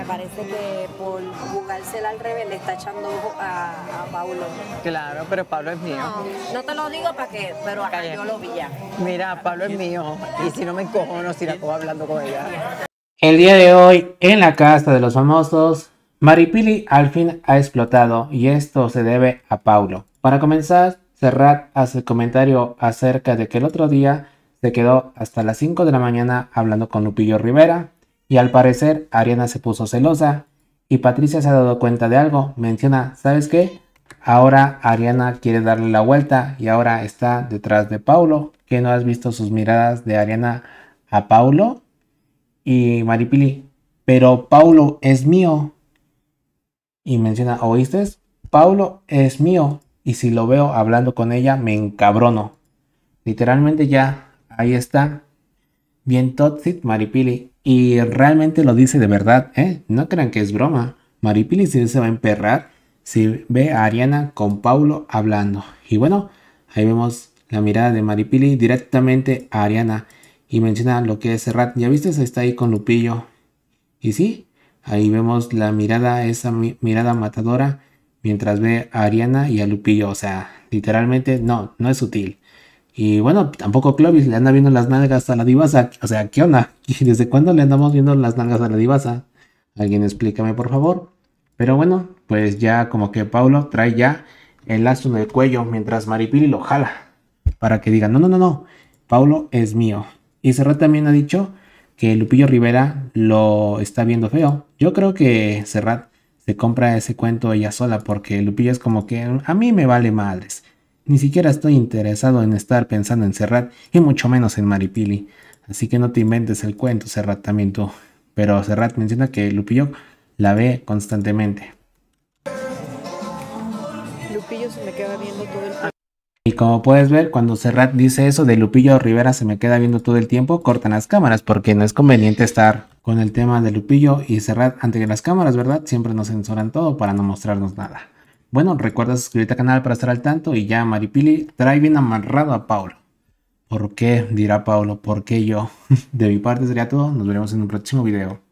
me parece que por jugársela al revés le está echando ojo a, Pablo. Claro, pero Pablo es mío. No, te lo digo para qué, pero acá yo lo vi ya. Mira, Pablo es mío. Y si no me no si la cojo hablando con ella. El día de hoy, en la casa de los famosos, Maripili al fin ha explotado y esto se debe a Pablo. Para comenzar, Serrat hace el comentario acerca de que el otro día se quedó hasta las 5 de la mañana hablando con Lupillo Rivera, y al parecer, Ariana se puso celosa y Patricia se ha dado cuenta de algo. Menciona, ¿sabes qué? Ahora Ariana quiere darle la vuelta y ahora está detrás de Paulo. ¿Qué no has visto sus miradas de Ariana a Paulo? Y Maripili, pero Paulo es mío. Y menciona, ¿oíste? Paulo es mío. Y si lo veo hablando con ella, me encabrono. Literalmente ya, ahí está. Bien, Totsit Maripili. Y realmente lo dice de verdad, ¿eh? No crean que es broma. Maripili se va a emperrar si ve a Ariana con Paulo hablando. Y bueno, ahí vemos la mirada de Maripili directamente a Ariana y menciona lo que es Serrat. Ya viste, está ahí con Lupillo. Y sí, ahí vemos la mirada, esa mirada matadora, mientras ve a Ariana y a Lupillo. O sea, literalmente no, no es sutil. Y bueno, tampoco Clovis le anda viendo las nalgas a la divasa. O sea, ¿qué onda? ¿Desde cuándo le andamos viendo las nalgas a la divasa? Alguien explícame, por favor. Pero bueno, pues ya como que Paulo trae ya el lazo en el cuello mientras Maripili lo jala. Para que diga, no, no, no, no, Paulo es mío. Y Serrat también ha dicho que Lupillo Rivera lo está viendo feo. Yo creo que Serrat se compra ese cuento ella sola porque Lupillo es como que a mí me vale madres. Ni siquiera estoy interesado en estar pensando en Serrat y mucho menos en Maripili. Así que no te inventes el cuento, Serrat, también tú. Pero Serrat menciona que Lupillo la ve constantemente. Y como puedes ver, cuando Serrat dice eso de Lupillo Rivera se me queda viendo todo el tiempo, cortan las cámaras porque no es conveniente estar con el tema de Lupillo y Serrat ante las cámaras, ¿verdad? Siempre nos censuran todo para no mostrarnos nada. Bueno, recuerda suscribirte al canal para estar al tanto y ya Maripili trae bien amarrado a Paulo. ¿Por qué? Dirá Paulo, ¿por qué yo? De mi parte sería todo, nos veremos en un próximo video.